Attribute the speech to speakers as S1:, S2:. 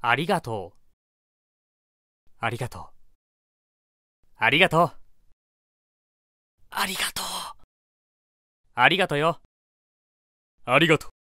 S1: ありがとう。ありがとう。ありがとう。ありがとう。ありがとよ。ありがとう。